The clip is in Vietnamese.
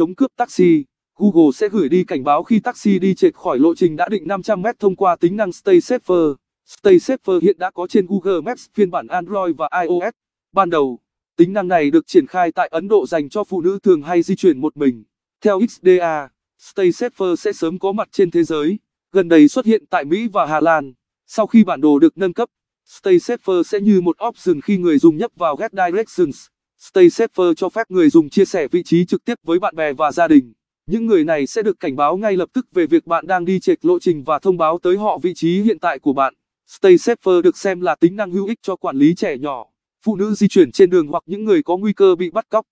chống cướp taxi, Google sẽ gửi đi cảnh báo khi taxi đi chệch khỏi lộ trình đã định 500m thông qua tính năng Stay Safer. Stay Safer hiện đã có trên Google Maps phiên bản Android và iOS. Ban đầu, tính năng này được triển khai tại Ấn Độ dành cho phụ nữ thường hay di chuyển một mình. Theo XDA, Stay Safer sẽ sớm có mặt trên thế giới, gần đây xuất hiện tại Mỹ và Hà Lan. Sau khi bản đồ được nâng cấp, Stay Safer sẽ như một option khi người dùng nhấp vào Get Directions. Stay Safer cho phép người dùng chia sẻ vị trí trực tiếp với bạn bè và gia đình. Những người này sẽ được cảnh báo ngay lập tức về việc bạn đang đi chệch lộ trình và thông báo tới họ vị trí hiện tại của bạn. Stay Safer được xem là tính năng hữu ích cho quản lý trẻ nhỏ, phụ nữ di chuyển trên đường hoặc những người có nguy cơ bị bắt cóc.